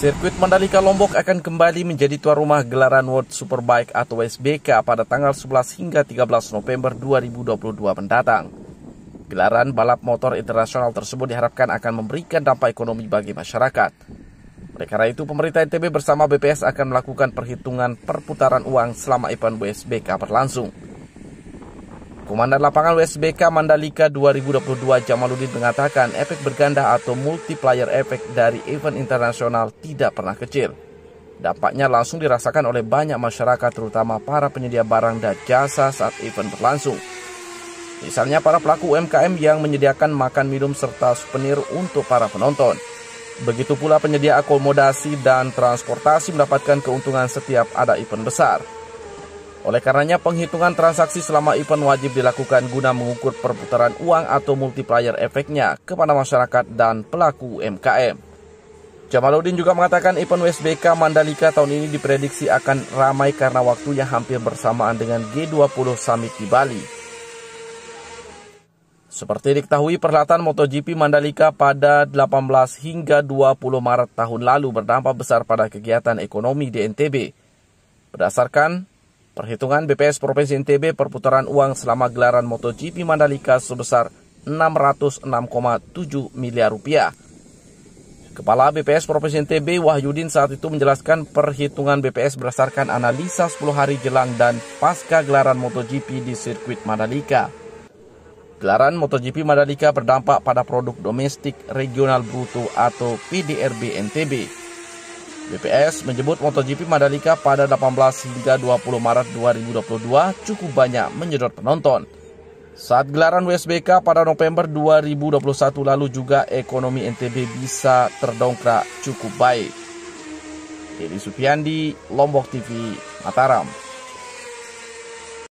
Sirkuit Mandalika Lombok akan kembali menjadi tuan rumah gelaran World Superbike atau SBK pada tanggal 11 hingga 13 November 2022 mendatang. Gelaran balap motor internasional tersebut diharapkan akan memberikan dampak ekonomi bagi masyarakat. Oleh karena itu, pemerintah NTB bersama BPS akan melakukan perhitungan perputaran uang selama event WSBK berlangsung. Komandan Lapangan WSBK Mandalika 2022 Jamaludin mengatakan efek berganda atau multiplier efek dari event internasional tidak pernah kecil. Dampaknya langsung dirasakan oleh banyak masyarakat terutama para penyedia barang dan jasa saat event berlangsung. Misalnya para pelaku UMKM yang menyediakan makan minum serta souvenir untuk para penonton. Begitu pula penyedia akomodasi dan transportasi mendapatkan keuntungan setiap ada event besar. Oleh karenanya penghitungan transaksi selama event wajib dilakukan guna mengukur perputaran uang atau multiplier efeknya kepada masyarakat dan pelaku UMKM. Jamaluddin juga mengatakan event WSBK Mandalika tahun ini diprediksi akan ramai karena waktunya hampir bersamaan dengan G20 Summit di Bali. Seperti diketahui, perhelatan MotoGP Mandalika pada 18 hingga 20 Maret tahun lalu berdampak besar pada kegiatan ekonomi di NTB. Berdasarkan Perhitungan BPS Provinsi NTB perputaran uang selama gelaran MotoGP Mandalika sebesar 606,7 miliar rupiah. Kepala BPS Provinsi NTB Wahyudin saat itu menjelaskan perhitungan BPS berdasarkan analisa 10 hari jelang dan pasca gelaran MotoGP di sirkuit Mandalika. Gelaran MotoGP Mandalika berdampak pada produk domestik regional bruto atau PDRB NTB BPS menyebut MotoGP Mandalika pada 18 hingga 20 Maret 2022 cukup banyak menyedot penonton. Saat gelaran WSBK pada November 2021 lalu juga ekonomi NTB bisa terdongkrak cukup baik. Dedi Supiandi, Lombok TV, Mataram.